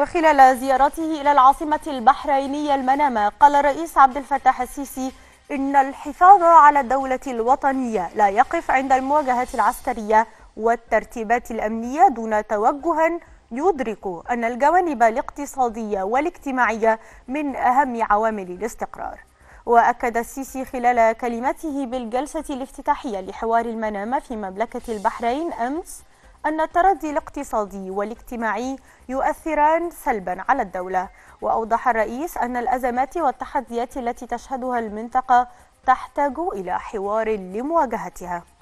وخلال زيارته إلى العاصمة البحرينية المنامة قال الرئيس عبد الفتاح السيسي إن الحفاظ على الدولة الوطنية لا يقف عند المواجهات العسكرية والترتيبات الأمنية دون توجه يدرك أن الجوانب الاقتصادية والاجتماعية من أهم عوامل الاستقرار وأكد السيسي خلال كلمته بالجلسة الافتتاحية لحوار المنامة في مملكة البحرين أمس أن التردي الاقتصادي والاجتماعي يؤثران سلبا على الدولة وأوضح الرئيس أن الأزمات والتحديات التي تشهدها المنطقة تحتاج إلى حوار لمواجهتها